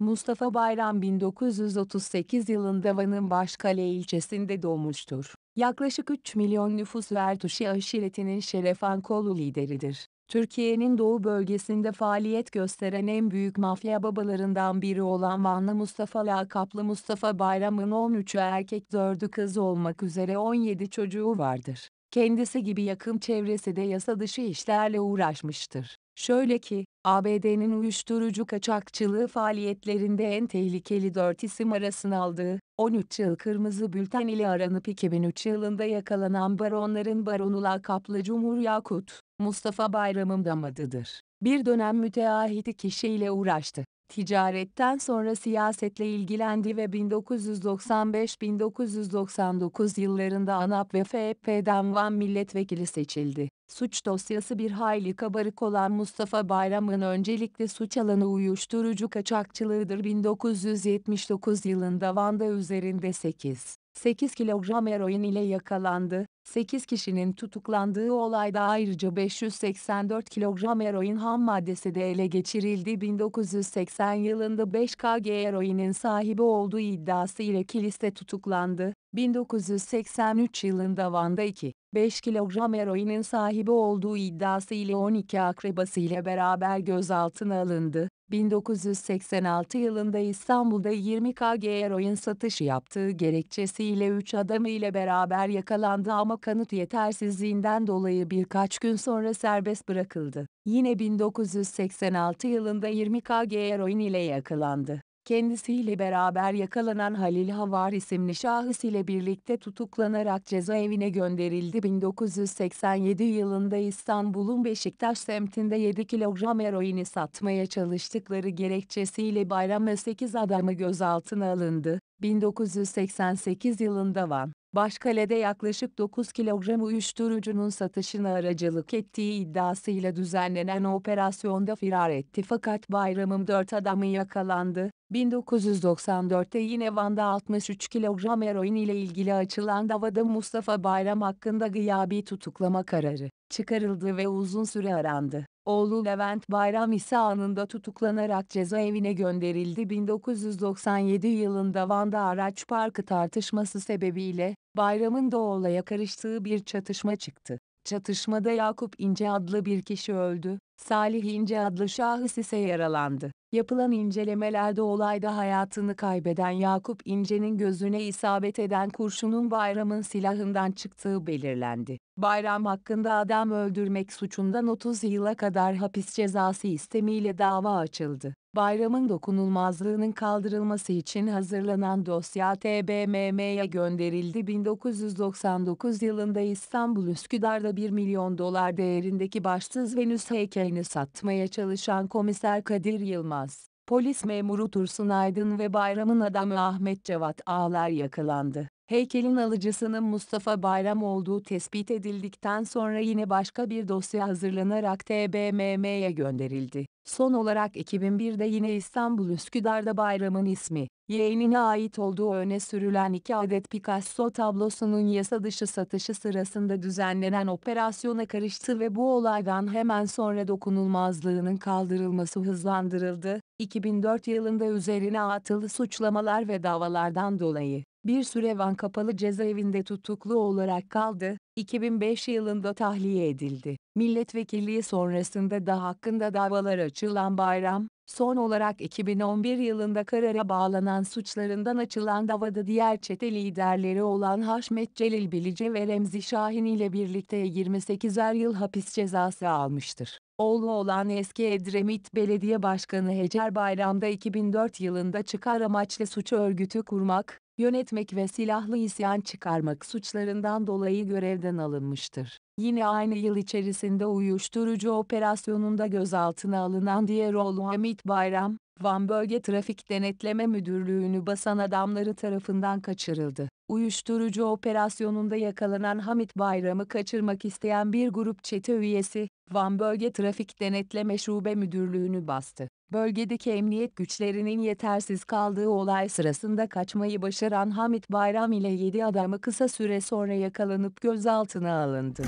Mustafa Bayram 1938 yılında Van'ın Başkale ilçesinde doğmuştur. Yaklaşık 3 milyon nüfus Ertuşi aşiretinin Şerefan kolu lideridir. Türkiye'nin doğu bölgesinde faaliyet gösteren en büyük mafya babalarından biri olan Vanlı Mustafa lakaplı Mustafa Bayram'ın 13'ü erkek 4'ü kız olmak üzere 17 çocuğu vardır. Kendisi gibi yakın çevresi de yasa dışı işlerle uğraşmıştır. Şöyle ki, ABD'nin uyuşturucu kaçakçılığı faaliyetlerinde en tehlikeli 4 isim arasına aldığı, 13 yıl kırmızı bülten ile aranıp 2003 yılında yakalanan baronların baronu lakaplı Cumhur Yakut, Mustafa Bayram'ın damadıdır. Bir dönem müteahhiti kişiyle uğraştı. Ticaretten sonra siyasetle ilgilendi ve 1995-1999 yıllarında ANAP ve FHP'den Van milletvekili seçildi. Suç dosyası bir hayli kabarık olan Mustafa Bayram'ın öncelikle suç alanı uyuşturucu kaçakçılığıdır. 1979 yılında Van'da üzerinde 8. 8 kilogram eroin ile yakalandı. 8 kişinin tutuklandığı olayda ayrıca 584 kilogram eroin ham maddesi de ele geçirildi. 1980 yılında 5 kg eroinin sahibi olduğu iddiası ile kiliste tutuklandı. 1983 yılında Van'da 2, 5 kilogram eroinin sahibi olduğu iddiası ile 12 akrabası ile beraber gözaltına alındı. 1986 yılında İstanbul'da 20 kg eroin satışı yaptığı gerekçesiyle 3 adamı ile beraber yakalandı ama kanıt yetersizliğinden dolayı birkaç gün sonra serbest bırakıldı. Yine 1986 yılında 20 kg eroin ile yakalandı. Kendisiyle beraber yakalanan Halil Havar isimli şahıs ile birlikte tutuklanarak cezaevine gönderildi. 1987 yılında İstanbul'un Beşiktaş semtinde 7 kilogram eroini satmaya çalıştıkları gerekçesiyle Bayram 8 adamı gözaltına alındı. 1988 yılında Van, Başkale'de yaklaşık 9 kilogram uyuşturucunun satışına aracılık ettiği iddiasıyla düzenlenen operasyonda firar etti fakat bayramın 4 adamı yakalandı. 1994'te yine Van'da 63 kilogram eroin ile ilgili açılan davada Mustafa Bayram hakkında gıyabi tutuklama kararı çıkarıldı ve uzun süre arandı. Oğlu Levent Bayram ise anında tutuklanarak cezaevine gönderildi. 1997 yılında Van'da araç parkı tartışması sebebiyle, Bayram'ın da olaya karıştığı bir çatışma çıktı. Çatışmada Yakup İnce adlı bir kişi öldü, Salih İnce adlı şahıs ise yaralandı. Yapılan incelemelerde olayda hayatını kaybeden Yakup İnce'nin gözüne isabet eden kurşunun Bayram'ın silahından çıktığı belirlendi. Bayram hakkında adam öldürmek suçundan 30 yıla kadar hapis cezası istemiyle dava açıldı bayramın dokunulmazlığının kaldırılması için hazırlanan dosya TBMM'ye gönderildi. 1999 yılında İstanbul Üsküdar'da 1 milyon dolar değerindeki başsız Venüs heykelini satmaya çalışan komiser Kadir Yılmaz, polis memuru Tursun Aydın ve bayramın adamı Ahmet Cevat Ağlar yakalandı. Heykelin alıcısının Mustafa Bayram olduğu tespit edildikten sonra yine başka bir dosya hazırlanarak TBMM'ye gönderildi. Son olarak 2001'de yine İstanbul Üsküdar'da bayramın ismi, yeğenine ait olduğu öne sürülen iki adet Picasso tablosunun yasa dışı satışı sırasında düzenlenen operasyona karıştı ve bu olaydan hemen sonra dokunulmazlığının kaldırılması hızlandırıldı. 2004 yılında üzerine atılı suçlamalar ve davalardan dolayı bir süre Van kapalı cezaevinde tutuklu olarak kaldı, 2005 yılında tahliye edildi. Milletvekilliği sonrasında da hakkında davalar açılan Bayram, son olarak 2011 yılında karara bağlanan suçlarından açılan davada diğer çete liderleri olan Haşmet Celil Bilice ve Remzi Şahin ile birlikte 28'er yıl hapis cezası almıştır oğlu olan eski Edremit Belediye Başkanı Hecer Bayram'da 2004 yılında çıkar amaçlı suç örgütü kurmak, yönetmek ve silahlı isyan çıkarmak suçlarından dolayı görevden alınmıştır. Yine aynı yıl içerisinde uyuşturucu operasyonunda gözaltına alınan diğer oğlu Hamit Bayram, Van Bölge Trafik Denetleme Müdürlüğü'nü basan adamları tarafından kaçırıldı. Uyuşturucu operasyonunda yakalanan Hamit Bayram'ı kaçırmak isteyen bir grup çete üyesi, Van Bölge Trafik Denetleme Şube Müdürlüğü'nü bastı. Bölgedeki emniyet güçlerinin yetersiz kaldığı olay sırasında kaçmayı başaran Hamit Bayram ile 7 adamı kısa süre sonra yakalanıp gözaltına alındı.